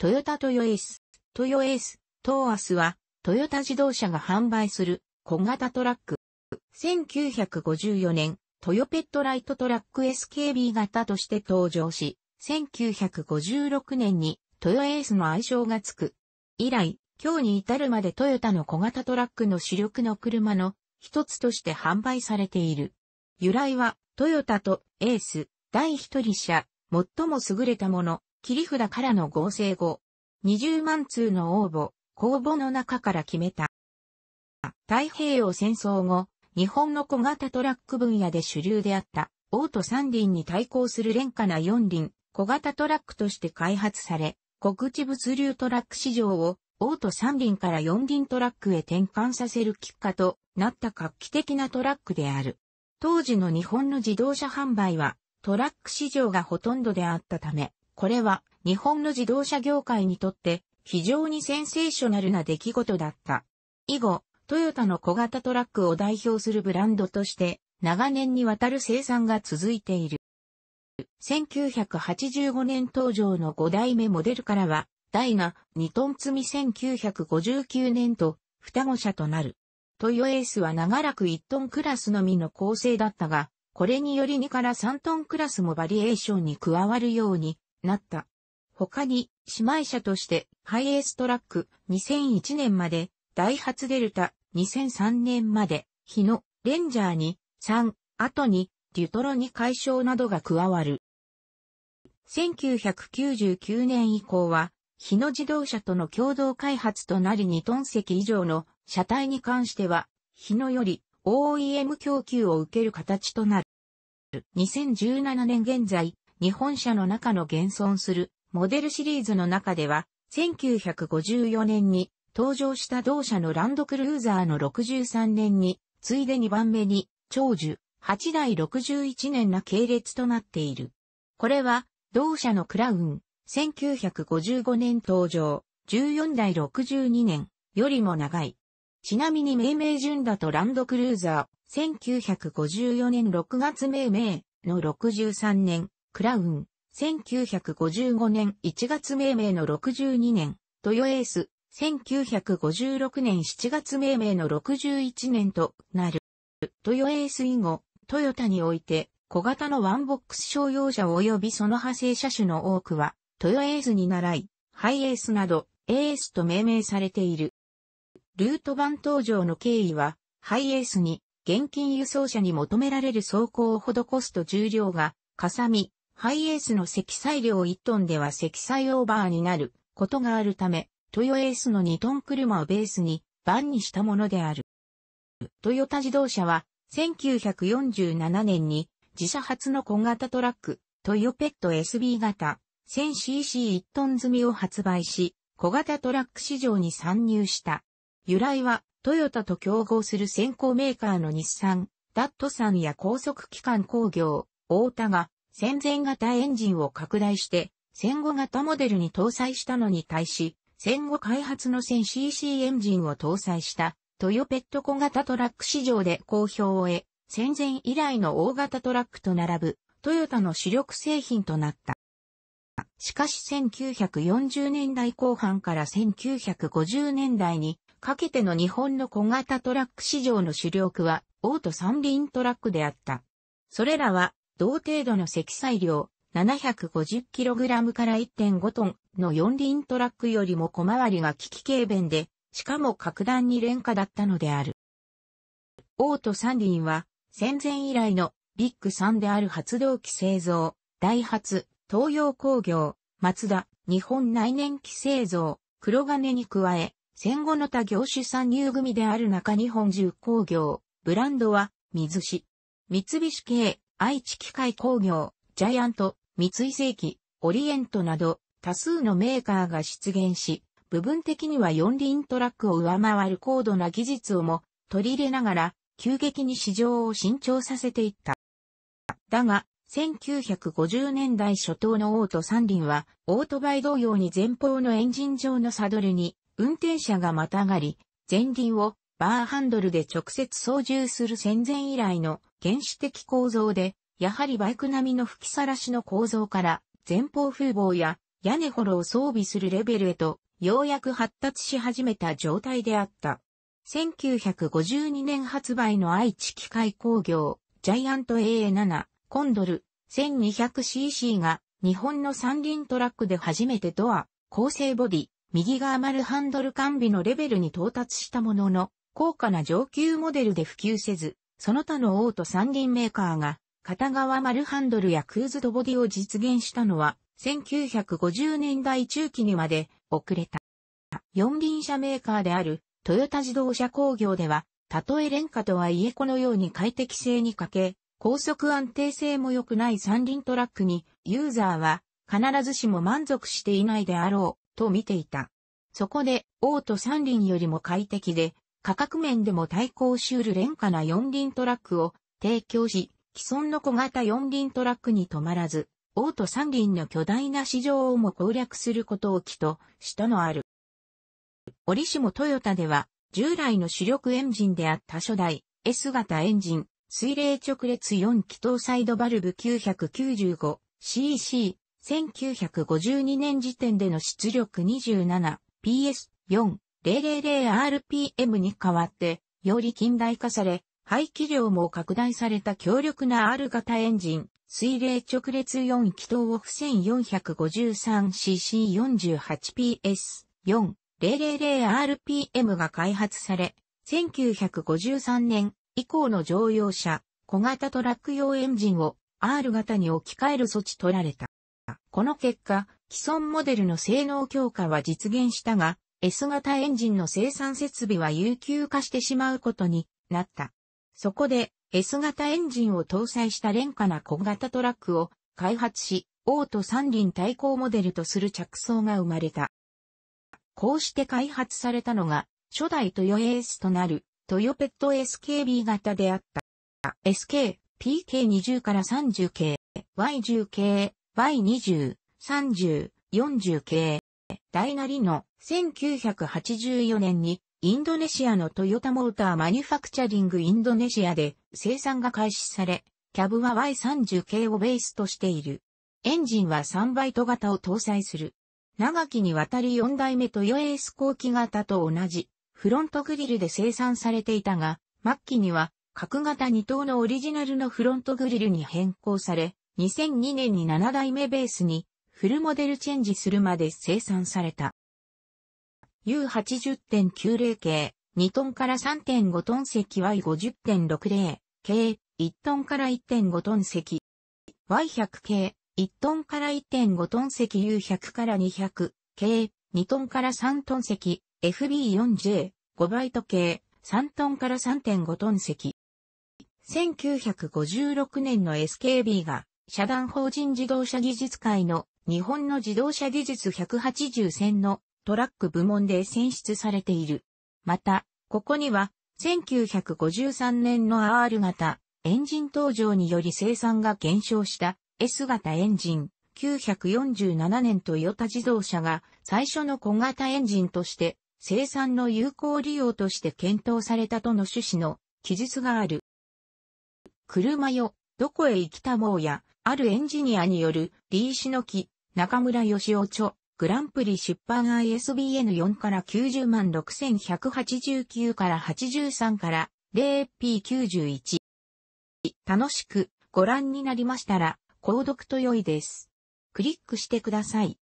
トヨタトヨエース、トヨエース、トーアスは、トヨタ自動車が販売する小型トラック。1954年、トヨペットライトトラック SKB 型として登場し、1956年にトヨエースの愛称がつく。以来、今日に至るまでトヨタの小型トラックの主力の車の一つとして販売されている。由来はトヨタとエース、第一人者、最も優れたもの、切り札からの合成後、20万通の応募、公募の中から決めた。太平洋戦争後、日本の小型トラック分野で主流であった、オート三輪に対抗する廉価な四輪、小型トラックとして開発され、国地物流トラック市場を、オート三輪から四輪トラックへ転換させるきっかとなった画期的なトラックである。当時の日本の自動車販売は、トラック市場がほとんどであったため、これは日本の自動車業界にとって非常にセンセーショナルな出来事だった。以後、トヨタの小型トラックを代表するブランドとして長年にわたる生産が続いている。1985年登場の5代目モデルからは、ダイナ2トン積み1959年と双子車となる。トヨエースは長らく1トンクラスのみの構成だったが、これにより2から3トンクラスもバリエーションに加わるようになった。他に、姉妹車として、ハイエーストラック、2001年まで、ダイハツデルタ、2003年まで、日野、レンジャーに、3、後に、デュトロに解消などが加わる。1999年以降は、日野自動車との共同開発となり2トン席以上の車体に関しては、日野より OEM 供給を受ける形となる。2017年現在、日本車の中の現存するモデルシリーズの中では、1954年に登場した同社のランドクルーザーの63年に、ついで2番目に長寿8代61年な系列となっている。これは、同社のクラウン、1955年登場、14代62年よりも長い。ちなみに命名順だとランドクルーザー、1954年6月命名の63年、クラウン、1955年1月命名の62年、トヨエース、1956年7月命名の61年となる。トヨエース以後、トヨタにおいて、小型のワンボックス商用車及びその派生車種の多くは、トヨエースに習い、ハイエースなど、エースと命名されている。ルート版登場の経緯は、ハイエースに、現金輸送車に求められる走行を施すと重量が、かさみ、ハイエースの積載量1トンでは積載オーバーになることがあるため、トヨエースの2トン車をベースにバンにしたものである。トヨタ自動車は1947年に自社初の小型トラック、トヨペット SB 型 1000cc1 トン積みを発売し、小型トラック市場に参入した。由来はトヨタと競合する先行メーカーの日産、ダットさんや高速機関工業、大田が戦前型エンジンを拡大して、戦後型モデルに搭載したのに対し、戦後開発の 1000cc エンジンを搭載したトヨペット小型トラック市場で好評を得、戦前以来の大型トラックと並ぶトヨタの主力製品となった。しかし1940年代後半から1950年代にかけての日本の小型トラック市場の主力はオート三輪トラックであった。それらは同程度の積載量 750kg から1.5トンの四輪トラックよりも小回りが利き軽便で、しかも格段に廉価だったのである。オート三輪は、戦前以来のビッグ3である発動機製造、ダイハツ、東洋工業、マツダ、日本内燃機製造、黒金に加え、戦後の他業種参入組である中日本重工業、ブランドは、水市。三菱系、愛知機械工業、ジャイアント、三井世紀、オリエントなど、多数のメーカーが出現し、部分的には四輪トラックを上回る高度な技術をも取り入れながら、急激に市場を伸長させていった。だが、1950年代初頭のオート三輪は、オートバイ同様に前方のエンジン上のサドルに、運転者がまたがり、前輪をバーハンドルで直接操縦する戦前以来の原始的構造で、やはりバイク並みの吹きさらしの構造から、前方風防や屋根幌を装備するレベルへと、ようやく発達し始めた状態であった。1952年発売の愛知機械工業、ジャイアント AA7、コンドル、1200cc が、日本の三輪トラックで初めてドア、構成ボディ、右側丸ハンドル完備のレベルに到達したものの、高価な上級モデルで普及せず、その他のオート三輪メーカーが、片側丸ハンドルやクーズドボディを実現したのは、1950年代中期にまで遅れた。四輪車メーカーであるトヨタ自動車工業では、たとえ廉価とはいえこのように快適性に欠け、高速安定性も良くない三輪トラックに、ユーザーは必ずしも満足していないであろう、と見ていた。そこで、オート三輪よりも快適で、価格面でも対抗しうる廉価な四輪トラックを提供し、既存の小型四輪トラックに止まらず、オート三輪の巨大な市場をも攻略することを期としたのある。折しもトヨタでは、従来の主力エンジンであった初代 S 型エンジン、水冷直列4気筒サイドバルブ 995cc、1952年時点での出力 27PS4 000rpm に代わって、より近代化され、排気量も拡大された強力な R 型エンジン、水冷直列4気筒オフ 1453cc48ps4、000rpm が開発され、1953年以降の乗用車、小型トラック用エンジンを R 型に置き換える措置取られた。この結果、既存モデルの性能強化は実現したが、S 型エンジンの生産設備は有給化してしまうことになった。そこで S 型エンジンを搭載した廉価な小型トラックを開発し、オート三輪対抗モデルとする着想が生まれた。こうして開発されたのが、初代トヨエースとなる、トヨペット SKB 型であった。SK、PK20 から30系、Y10 系、Y20、30、40系、大なりの1984年にインドネシアのトヨタモーターマニュファクチャリングインドネシアで生産が開始され、キャブは Y30 k をベースとしている。エンジンは3バイト型を搭載する。長きにわたり4代目トヨエース後期型と同じフロントグリルで生産されていたが、末期には角型2等のオリジナルのフロントグリルに変更され、2002年に7代目ベースにフルモデルチェンジするまで生産された。U80.90 系、2トンから3.5トン積 Y50.60 系、1トンから1.5トン積 Y100 系、1トンから1.5トン積 U100 から200系、2トンから3トン積 FB4J、5バイト系、3トンから3.5トン積。1956年の SKB が、社団法人自動車技術会の日本の自動車技術180選のトラック部門で選出されている。また、ここには、1953年の R 型、エンジン登場により生産が減少した S 型エンジン、947年トヨタ自動車が最初の小型エンジンとして生産の有効利用として検討されたとの趣旨の記述がある。車よ、どこへ行きたもうや、あるエンジニアによる、リーシノキ、中村義夫著、グランプリ出版 ISBN4 から90万6189から83から 0P91。楽しくご覧になりましたら、購読と良いです。クリックしてください。